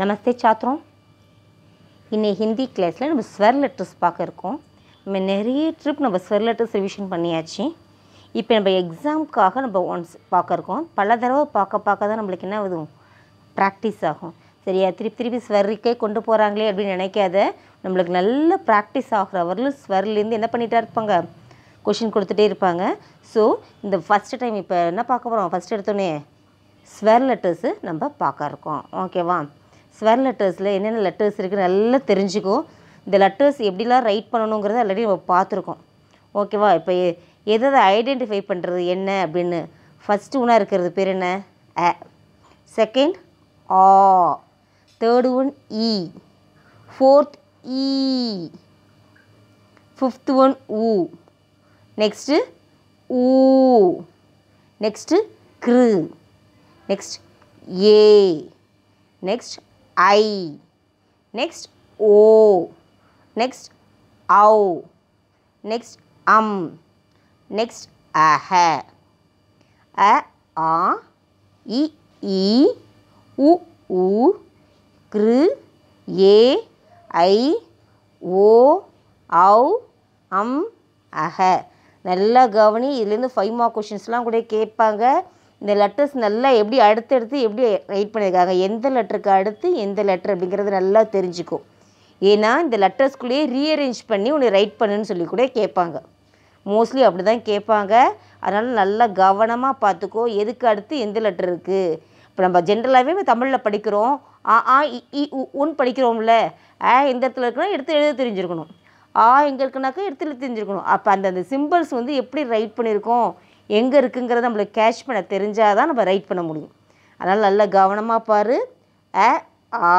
நமஸ்தே छात्रों இன்றைய ஹிந்தி கிளாஸில் நம்ம ஸ்வர் லெட்டர்ஸ் பார்க்க இருக்கோம் நம்ம நிறைய ட்ரிப் நம்ம ஸ்வர் லெட்டர்ஸ் ரிவிஷன் பண்ணியாச்சு இப்போ நம்ம எக்ஸாமுக்காக நம்ம ஒன்ஸ் பார்க்க இருக்கோம் பல தடவை பார்க்க பார்க்க தான் நம்மளுக்கு என்ன ஆகுதும் ப்ராக்டிஸ் ஆகும் சரியா திருப்பி திருப்பி ஸ்வர்க்கே கொண்டு போகிறாங்களே அப்படின்னு நினைக்காத நம்மளுக்கு நல்ல ப்ராக்டிஸ் ஆகிற வரலும் ஸ்வர்லேருந்து என்ன பண்ணிகிட்டா இருப்பாங்க கொஷின் கொடுத்துட்டே இருப்பாங்க ஸோ இந்த ஃபஸ்ட்டு டைம் இப்போ என்ன பார்க்க போகிறோம் ஃபஸ்ட் எடுத்தோடனே ஸ்வர் லெட்டர்ஸு நம்ம பார்க்க இருக்கோம் ஓகேவா ஸ்வர் லெட்டர்ஸில் என்னென்ன லெட்டர்ஸ் இருக்குது நல்லா தெரிஞ்சுக்கோ இந்த லெட்டர்ஸ் எப்படிலாம் ரைட் பண்ணணுங்கிறத ஆல்ரெடி நம்ம பார்த்துருக்கோம் ஓகேவா இப்போ எதை ஐடென்டிஃபை பண்ணுறது என்ன அப்படின்னு ஃபஸ்ட்டு ஒன்றா இருக்கிறது பேர் என்ன அ செகண்ட் ஆ தேர்டு ஒன் இ ஃபோர்த் இ ஃபிஃப்த் ஒன் ஊ நெக்ஸ்ட்டு ஊ நெக்ஸ்ட்டு கிரு நெக்ஸ்ட் ஏ நெக்ஸ்ட் ஐ நெக்ஸ்ட் ஓ நெக்ஸ்ட் ஔ நெக்ஸ்ட் அம் நெக்ஸ்ட் அஹ அ ஆ இ ஈ உ உ கிரு ஏ ஐ ஓ ஔ அம் அஹ நல்லா கவனி இதுலேருந்து ஃபைவ் மார்க் கொஷின்ஸ்லாம் கூட கேட்பாங்க இந்த லெட்டர்ஸ் நல்லா எப்படி அடுத்தடுத்து எப்படி ரைட் பண்ணியிருக்காங்க எந்த லெட்டருக்கு அடுத்து எந்த லெட்டர் அப்படிங்கிறது நல்லா தெரிஞ்சுக்கும் ஏன்னா இந்த லெட்டர்ஸ்குள்ளேயே ரீஅரேஞ்ச் பண்ணி உன்னை ரைட் பண்ணுன்னு சொல்லி கூட கேட்பாங்க மோஸ்ட்லி அப்படி தான் கேட்பாங்க அதனால் நல்லா கவனமாக பார்த்துக்கோ எதுக்கு அடுத்து எந்த லெட்டர் இருக்குது இப்போ நம்ம ஜென்ரலாகவே தமிழில் படிக்கிறோம் ஆ ஆ இ உன் படிக்கிறோம்ல ஆ எந்த இடத்துல இருக்குன்னா எடுத்து எழுத தெரிஞ்சிருக்கணும் ஆ எங்கே இருக்குனாக்கா எடுத்து எழுத தெரிஞ்சிருக்கணும் அப்போ அந்த அந்த சிம்பிள்ஸ் வந்து எப்படி ரைட் பண்ணியிருக்கோம் எங்கே இருக்குங்கிறத நம்மளுக்கு கேஷ் பண்ண தெரிஞ்சால் தான் நம்ம ரைட் பண்ண முடியும் அதனால் நல்லா கவனமாக பாரு அ ஆ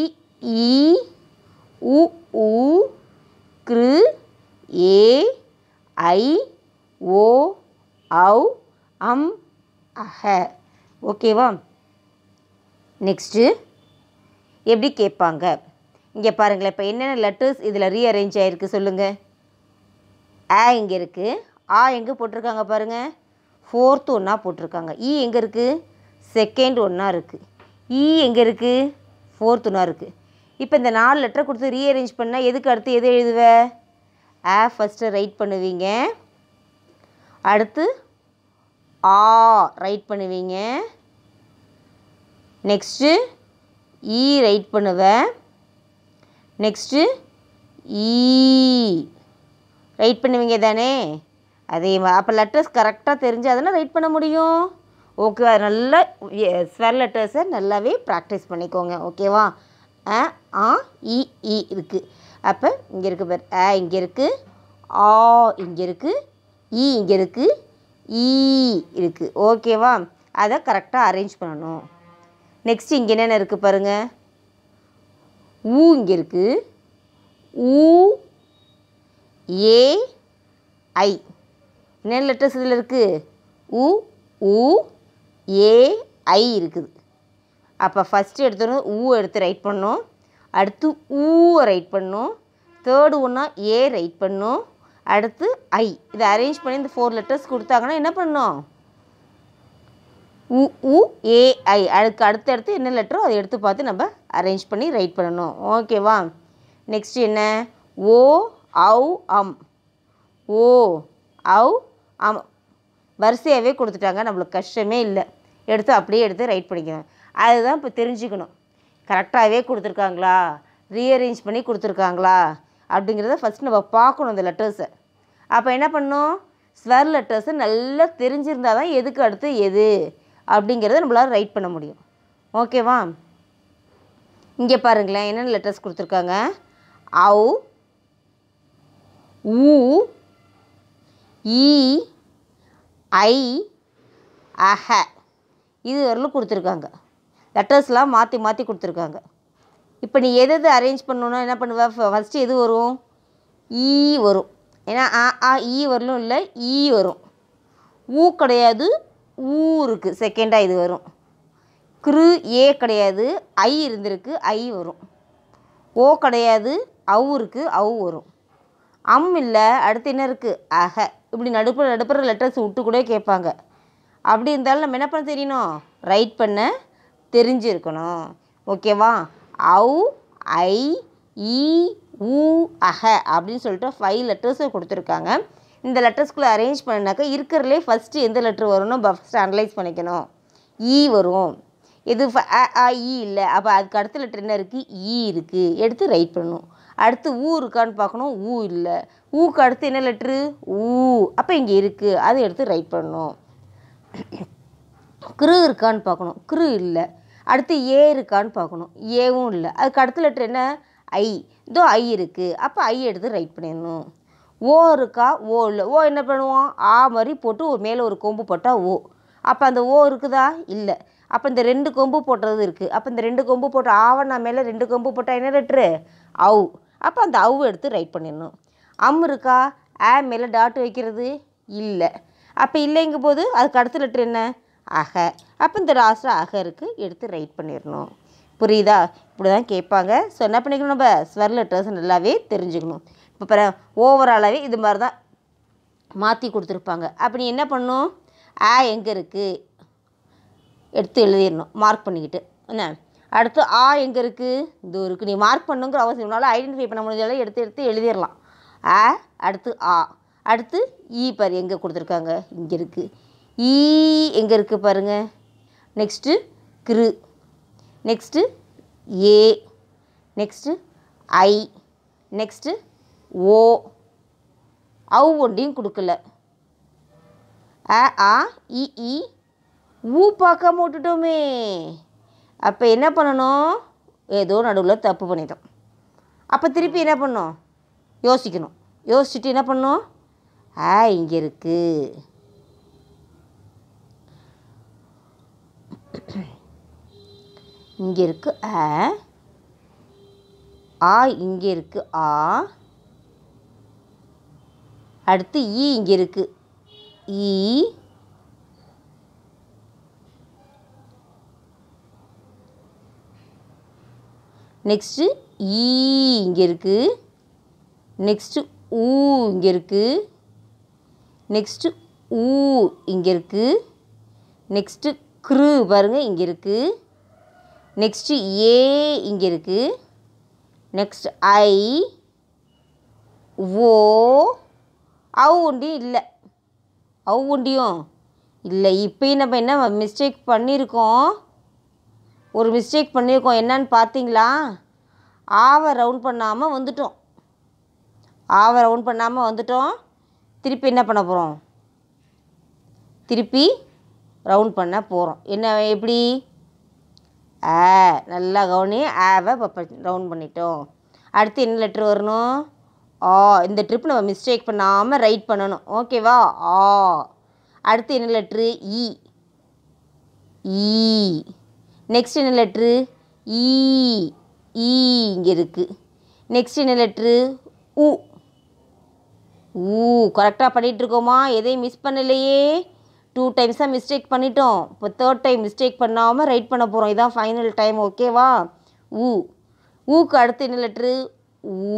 இ உ உ கிரு ஏ ஐ ஓ அவ் அம் அஹ ஓகேவா நெக்ஸ்ட்டு எப்படி கேட்பாங்க இங்கே பாருங்களேன் இப்போ என்னென்ன லெட்டர்ஸ் இதில் ரீ அரேஞ்ச் ஆகிருக்கு சொல்லுங்கள் ஆ இங்கே இருக்குது ஆ எங்கே போட்டிருக்காங்க பாருங்கள் ஃபோர்த்து ஒன்றா போட்டிருக்காங்க இ e எங்கே இருக்குது செகண்ட் ஒன்றா இருக்குது இ e எங்கே இருக்குது ஃபோர்த் ஒன்றா இருக்குது இப்போ இந்த நாலு லெட்டரை கொடுத்து ரீஅரேஞ்ச் பண்ணால் எதுக்கு அடுத்து எது எழுதுவ ஆ ஃபஸ்ட்டு ரைட் பண்ணுவீங்க அடுத்து ஆ ரைட் பண்ணுவீங்க நெக்ஸ்ட்டு இ ரைட் பண்ணுவேன் நெக்ஸ்ட்டு ஈ ரைட் பண்ணுவீங்க தானே அதே அப்போ லெட்டர்ஸ் கரெக்டாக தெரிஞ்சு அதனால் ரைட் பண்ண முடியும் ஓகே நல்லா ஸ்வர் லெட்டர்ஸை நல்லாவே ப்ராக்டிஸ் பண்ணிக்கோங்க ஓகேவா அ ஆ இ இ இருக்குது அப்போ இங்கே இருக்குது பேர் அ இங்கே இருக்குது ஆ இங்கே இருக்குது இ இங்கே இருக்குது இ இருக்குது ஓகேவா அதை கரெக்டாக அரேஞ்ச் பண்ணணும் நெக்ஸ்ட் இங்கே என்னென்ன இருக்குது பாருங்கள் ஊ இங்கே இருக்குது ஊ ஏ ஐ என்ன லெட்டர்ஸ் இதில் இருக்குது உ ஊ ஏ ஐ இருக்குது அப்போ ஃபஸ்ட்டு எடுத்தோன்னு ஊ எடுத்து ரைட் பண்ணோம் அடுத்து ஊவை ரைட் பண்ணோம் தேர்டு ஒன்றா ஏ ரைட் பண்ணோம் அடுத்து ஐ இதை அரேஞ்ச் பண்ணி இந்த ஃபோர் லெட்டர்ஸ் கொடுத்தாங்கன்னா என்ன பண்ணோம் உ உ ஏஐ அதுக்கு அடுத்தடுத்து என்ன லெட்டரோ அதை எடுத்து பார்த்து நம்ம அரேஞ்ச் பண்ணி ரைட் பண்ணணும் ஓகேவா நெக்ஸ்ட் என்ன ஓ அவு அம் ஓ அவு ஆமாம் வரிசையாகவே கொடுத்துட்டாங்க நம்மளுக்கு கஷ்டமே இல்லை எடுத்து அப்படியே எடுத்து ரைட் பண்ணிக்கணும் அதுதான் இப்போ தெரிஞ்சுக்கணும் கரெக்டாகவே கொடுத்துருக்காங்களா ரீஅரேஞ்ச் பண்ணி கொடுத்துருக்காங்களா அப்படிங்கிறத ஃபஸ்ட் நம்ம பார்க்கணும் அந்த லெட்டர்ஸை அப்போ என்ன பண்ணும் ஸ்வர் லெட்டர்ஸை நல்லா தெரிஞ்சிருந்தால் தான் எதுக்கு அடுத்து எது அப்படிங்கிறத நம்மளால் ரைட் பண்ண முடியும் ஓகேவா இங்கே பாருங்களேன் என்னென்ன லெட்டர்ஸ் கொடுத்துருக்காங்க அவு ஊ ஈ ஐ அஹ இது வரலும் கொடுத்துருக்காங்க லெட்டர்ஸ்லாம் மாற்றி மாற்றி கொடுத்துருக்காங்க இப்போ நீ எது அரேஞ்ச் பண்ணணுன்னா என்ன பண்ணுவ ஃபஸ்ட்டு எது வரும் ஈ வரும் ஏன்னா ஆ ஆ ஈ வரலும் இல்லை ஈ வரும் ஊ கிடையாது ஊ இருக்குது செகண்டாக இது வரும் கிரு ஏ கிடையாது ஐ இருந்திருக்கு ஐ வரும் ஓ கிடையாது அவு இருக்குது அவு வரும் அம் இல்லை அடுத்து என்ன இருக்குது அக இப்படி நடுப்புற நடுப்புற லெட்டர்ஸ் விட்டு கூட கேட்பாங்க அப்படி இருந்தாலும் நம்ம என்ன பண்ண தெரியணும் ரைட் பண்ண தெரிஞ்சிருக்கணும் ஓகேவா அவு ஐ ஈ ஊ அஹ அப்படின்னு சொல்லிட்டு ஃபைவ் லெட்டர்ஸை கொடுத்துருக்காங்க இந்த லெட்டர்ஸ்குள்ளே அரேஞ்ச் பண்ணினாக்கா இருக்கிறதுலே ஃபஸ்ட்டு எந்த லெட்ரு வரும்னு ஃபஸ்ட்டு அனலைஸ் பண்ணிக்கணும் ஈ e வரும் இது ஆ இ இல்லை அப்போ அதுக்கு அடுத்த லெட்டர் என்ன இருக்குது ஈ e இருக்குது எடுத்து ரைட் பண்ணணும் அடுத்து ஊ இருக்கான்னு பார்க்கணும் ஊ இல்லை ஊக்கு அடுத்து என்ன லெட்ரு ஊ அப்போ இங்கே இருக்குது அதை எடுத்து ரைட் பண்ணணும் கிரு இருக்கான்னு பார்க்கணும் கிரு இல்லை அடுத்து ஏ இருக்கான்னு பார்க்கணும் ஏவும் இல்லை அதுக்கு அடுத்த லெட்ரு என்ன ஐ இதோ ஐ இருக்குது அப்போ ஐ எடுத்து ரைட் பண்ணிடணும் ஓ இருக்கா ஓ இல்லை ஓ என்ன பண்ணுவோம் ஆ மாதிரி போட்டு ஒரு மேலே ஒரு கொம்பு போட்டால் ஓ அப்போ அந்த ஓ இருக்குதா இல்லை அப்போ இந்த ரெண்டு கொம்பு போடுறது இருக்குது அப்போ இந்த ரெண்டு கொம்பு போட்ட ஆவணா மேலே ரெண்டு கொம்பு போட்டால் என்ன லெட்ரு அவு அப்போ அந்த அவு எடுத்து ரைட் பண்ணிடணும் அம் இருக்கா ஆ மேலே டாட் வைக்கிறது இல்லை அப்போ இல்லைங்க போது அதுக்கு அடுத்த லெட்ரு என்ன அக அப்போ இந்த ராசில் அக இருக்குது எடுத்து ரைட் பண்ணிடணும் புரியுதா இப்படி தான் கேட்பாங்க ஸோ என்ன பண்ணிக்கணும் நம்ம ஸ்வர் லெட்டர்ஸ் நல்லாவே தெரிஞ்சுக்கணும் இப்போ பிறகு ஓவராலாகவே இது மாதிரி தான் மாற்றி கொடுத்துருப்பாங்க அப்படி என்ன பண்ணும் ஆ எங்கே இருக்குது எடுத்து எழுதிடணும் மார்க் பண்ணிக்கிட்டு என்ன அடுத்து ஆ எங்கே இருக்குது இது இருக்குது நீ மார்க் பண்ணுங்கிற அவசியம் உன்னால் ஐடென்டிஃபை பண்ண முடிஞ்சதெல்லாம் எடுத்து எடுத்து எழுதிடலாம் ஆ அடுத்து ஆ அடுத்து ஈ பார் எங்கே கொடுத்துருக்காங்க இங்கே இருக்குது ஈ எங்கே இருக்குது பாருங்கள் நெக்ஸ்ட்டு கிரு நெக்ஸ்ட்டு ஏ நெக்ஸ்ட்டு ஐ நெக்ஸ்ட்டு ஓ அவ் ஒன்றையும் கொடுக்கல அ ஆ இ ஊ பார்க்காம விட்டுட்டோமே அப்போ என்ன பண்ணணும் ஏதோ நடுவில் தப்பு பண்ணிட்டோம் அப்போ திருப்பி என்ன பண்ணோம் யோசிக்கணும் யோசிச்சுட்டு என்ன பண்ணோம் ஆ இங்கே இருக்கு இங்கே இருக்குது ஆ ஆ இங்கே இருக்கு ஆ அடுத்து ஈ இங்கே இருக்குது ஈ நெக்ஸ்ட்டு ஈ e இங்கே இருக்குது நெக்ஸ்ட்டு ஊ இங்கே இருக்குது நெக்ஸ்ட்டு ஊ இங்கே இருக்குது நெக்ஸ்ட்டு க்ரு பாருங்கள் இங்கே இருக்குது நெக்ஸ்ட்டு ஏ இங்கே இருக்குது நெக்ஸ்ட் ஐ ஓ அவ் ஒன்றியும் இல்லை அவ் ஒன்றியும் இல்லை இப்போயும் நம்ம என்ன மிஸ்டேக் பண்ணியிருக்கோம் ஒரு மிஸ்டேக் பண்ணியிருக்கோம் என்னன்னு பார்த்தீங்களா ஆவை ரவுண்ட் பண்ணாமல் வந்துட்டோம் ஆவை ரவுண்ட் பண்ணாமல் வந்துட்டோம் திருப்பி என்ன பண்ண போகிறோம் திருப்பி ரவுண்ட் பண்ண போகிறோம் என்ன எப்படி ஆ நல்லா கவனி ஆவை இப்போ ரவுண்ட் பண்ணிட்டோம் அடுத்து என்ன லெட்ரு வரணும் ஆ இந்த ட்ரிப் நம்ம மிஸ்டேக் பண்ணாமல் ரைட் பண்ணணும் ஓகேவா ஆ அடுத்து என்ன லெட்ரு இ ஈ நெக்ஸ்ட் என்ன லெட்ரு ஈ e. ஈ e இங்கே இருக்குது நெக்ஸ்ட் என்ன லெட்ரு உ ஊ கரெக்டாக பண்ணிகிட்ருக்கோமா எதையும் மிஸ் பண்ணலையே டூ டைம்ஸாக மிஸ்டேக் பண்ணிட்டோம் இப்போ தேர்ட் டைம் மிஸ்டேக் பண்ணாமல் ரைட் பண்ண போகிறோம் இதான் ஃபைனல் டைம் ஓகேவா ஊ ஊக்கு அடுத்து என்ன லெட்ரு ஊ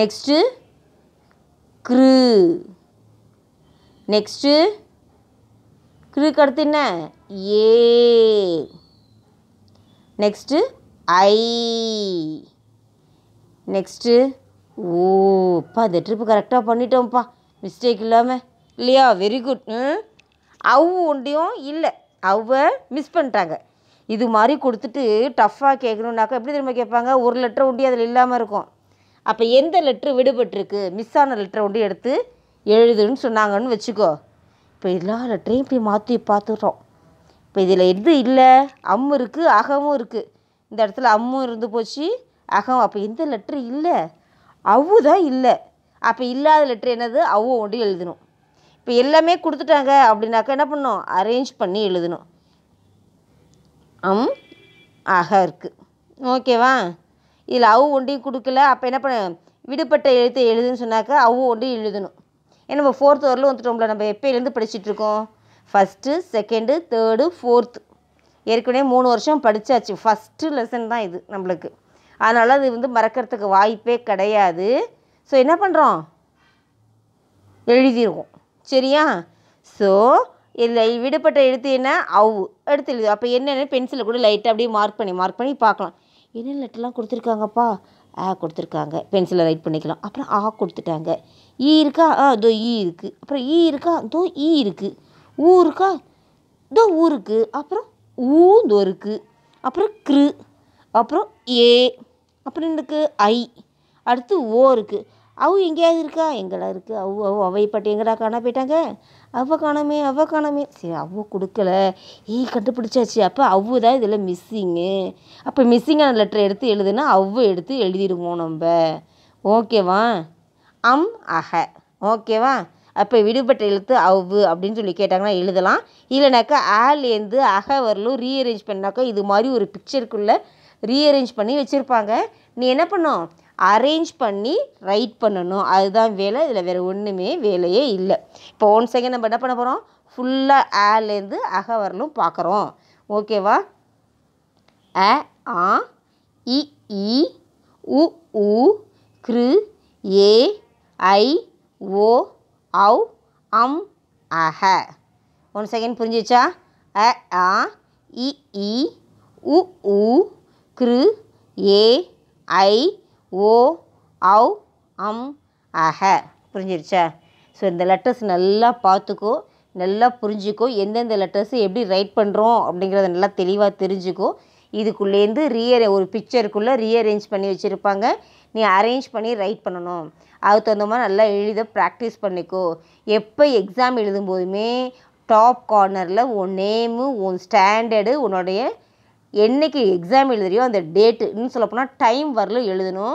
நெக்ஸ்ட்டு க்ரு நெக்ஸ்ட்டு இதுக்கு அடுத்து என்ன ஏ நெக்ஸ்ட்டு ஐ நெக்ஸ்ட்டு ஓ அப்பா இந்த ட்ரிப்பு கரெக்டாக பண்ணிட்டோம்ப்பா மிஸ்டேக் இல்லாமல் இல்லையா வெரி குட் அவ் ஒன்றையும் இல்லை அவ மிஸ் பண்ணிட்டாங்க இது மாதிரி கொடுத்துட்டு டஃப்பாக கேட்கணுன்னாக்கா எப்படி திரும்ப கேட்பாங்க ஒரு லெட்டர் ஒண்டி அதில் இல்லாமல் இருக்கும் அப்போ எந்த லெட்ரு விடுபட்டிருக்கு மிஸ் ஆன லெட்டர் ஒண்டி எடுத்து எழுதுன்னு சொன்னாங்கன்னு வச்சுக்கோ இப்போ எல்லாவற்றையும் போய் மாற்றி பார்த்துடுறோம் இப்போ இதில் எது இல்லை அம்மு இருக்குது அகமும் இருக்குது இந்த இடத்துல அம்மும் இருந்து போச்சு அகம் அப்போ எந்த லெட்ரு இல்லை அவ்வு தான் இல்லை அப்போ இல்லாத லெட்ரு என்னது அவ்வு ஒன்று எழுதணும் இப்போ எல்லாமே கொடுத்துட்டாங்க அப்படின்னாக்கா என்ன பண்ணோம் அரேஞ்ச் பண்ணி எழுதணும் அம் ஆக இருக்குது ஓகேவா இதில் அவு ஒன்றையும் கொடுக்கல அப்போ என்ன பண்ண விடுபட்ட எழுத்தை எழுதுன்னு சொன்னாக்கா அவ ஒன்றையும் எழுதணும் ஏன்னா நம்ம ஃபோர்த் வரலும் வந்துட்டோம்ல நம்ம எப்போலேருந்து படிச்சுட்ருக்கோம் ஃபஸ்ட்டு செகண்டு தேர்டு ஃபோர்த்து ஏற்கனவே மூணு வருஷம் படித்தாச்சு ஃபஸ்ட்டு லெசன் தான் இது நம்மளுக்கு அதனால் அது வந்து மறக்கிறதுக்கு வாய்ப்பே கிடையாது ஸோ என்ன பண்ணுறோம் எழுதிடுவோம் சரியா ஸோ இதில் விடுபட்ட எழுத்து என்ன அவு எடுத்து எழுது அப்போ என்னென்னு பென்சிலில் கூட லைட்டாக அப்படியே மார்க் பண்ணி மார்க் பண்ணி பார்க்கலாம் என்ன லெட்டர்லாம் கொடுத்துருக்காங்கப்பா ஆ கொடுத்துருக்காங்க பென்சிலில் ரைட் பண்ணிக்கலாம் அப்புறம் ஆ கொடுத்துட்டாங்க ஈ இருக்கா ஆ இதோ ஈ இருக்குது அப்புறம் ஈ இருக்கா இதோ ஈ இருக்குது ஊ இருக்கா இதோ ஊ இருக்குது அப்புறம் ஊ இருக்குது அப்புறம் கிரு அப்புறம் ஏ அப்புறம் இருக்கு ஐ அடுத்து ஓ இருக்குது அவு எங்கேயாவது இருக்கா எங்கடா இருக்குது அவு அவு பாட்டி எங்கடா காண போயிட்டாங்க அவ காணாமே அவ காணாமே சரி அவ கொடுக்கல ஈ கண்டுபிடிச்சாச்சு அப்போ அவ்வு தான் இதில் மிஸ்ஸிங்கு அப்போ மிஸ்ஸிங்கான லெட்டர் எடுத்து எழுதுனா அவ்வ எடுத்து எழுதிடுவோம் நம்ம ஓகேவா அம் அக ஓகேவா அப்போ விடுபட்ட எழுத்து அவ்வு அப்படின்னு சொல்லி கேட்டாங்கன்னா எழுதலாம் இல்லைனாக்கா ஆலேருந்து அக வரலும் ரீஅரேஞ்ச் பண்ணாக்கா இது மாதிரி ஒரு பிக்சருக்குள்ளே ரீஅரேஞ்ச் பண்ணி வச்சுருப்பாங்க நீ என்ன பண்ணும் அரேஞ்ச் பண்ணி ரைட் பண்ணணும் அதுதான் வேலை இதில் வேறு ஒன்றுமே வேலையே இல்லை இப்போ ஒன் செகண்ட் நம்ம என்ன பண்ண போகிறோம் ஃபுல்லாக ஆலேருந்து அக வரலும் பார்க்குறோம் ஓகேவா அ ஆ இ உ உ கிரு ஏ ஐ ஓ ஔ அம் அஹ ஒன் செகண்ட் புரிஞ்சிச்சா அ ஆ இ இ உ உ கிரு ஏ ஐ ஓ ஔ அம் அஹ புரிஞ்சிருச்சா ஸோ இந்த லெட்டர்ஸ் நல்லா பார்த்துக்கோ நல்லா புரிஞ்சுக்கோ எந்தெந்த லெட்டர்ஸு எப்படி ரைட் பண்ணுறோம் அப்படிங்கிறத நல்லா தெளிவாக தெரிஞ்சுக்கோ இதுக்குள்ளேருந்து ரீஅரே ஒரு பிக்சருக்குள்ளே ரீஅரேஞ்ச் பண்ணி வச்சுருப்பாங்க நீ அரேஞ்ச் பண்ணி ரைட் பண்ணணும் அதுக்கு தகுந்த மாதிரி நல்லா எழுத ப்ராக்டிஸ் பண்ணிக்கோ எப்போ எக்ஸாம் எழுதும்போதுமே டாப் கார்னரில் உன் நேமு உன் ஸ்டாண்டர்டு உன்னுடைய என்றைக்கு எக்ஸாம் எழுதுறியோ அந்த டேட்டு இன்னும் சொல்லப்போனால் டைம் வரல எழுதணும்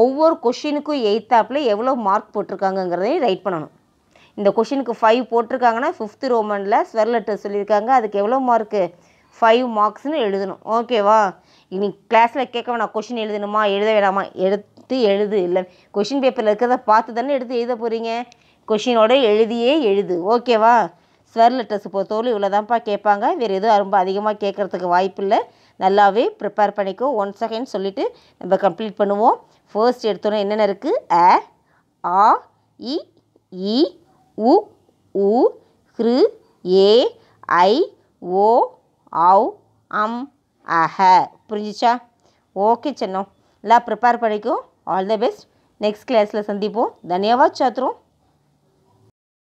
ஒவ்வொரு கொஷினுக்கும் எய்த்தாப்பில் எவ்வளோ மார்க் போட்டிருக்காங்கங்கிறதையும் ரைட் பண்ணணும் இந்த கொஷினுக்கு ஃபைவ் போட்டிருக்காங்கன்னா ஃபிஃப்த்து ரோமனில் ஸ்வெர் லெட்டர் சொல்லியிருக்காங்க அதுக்கு எவ்வளோ மார்க்கு ஃபைவ் மார்க்ஸ்னு எழுதணும் ஓகேவா இனி கிளாஸில் கேட்க வேணாம் கொஷின் எழுதணுமா எழுத வேணாமா எடுத்து எழுது இல்லை கொஷின் பேப்பரில் இருக்கிறத பார்த்து தானே எடுத்து எழுத போகிறீங்க கொஷினோட எழுதியே எழுது ஓகேவா ஸ்வர் லெட்டர்ஸ் பொறுத்தவரை இவ்வளோ தான்ப்பா கேட்பாங்க வேறு எதுவும் ரொம்ப அதிகமாக கேட்குறதுக்கு வாய்ப்பு இல்லை நல்லாவே ப்ரிப்பேர் பண்ணிக்கோ ஒன் செகண்ட் சொல்லிவிட்டு நம்ம கம்ப்ளீட் பண்ணுவோம் ஃபர்ஸ்ட் எடுத்தோன்னே என்னென்ன இருக்குது அ ஆ இ இ உ உ ஹ்ரு ஏ ஐ ஓ ఆవు అమ్ అహ હે ఓకే చిన్న ఇలా ప్రిపేర్ పడికు ఆల్ ద బెస్ట్ నెక్స్ట్ క్లాస్లో సందీపు ధన్యవాద్ ఛాత్రో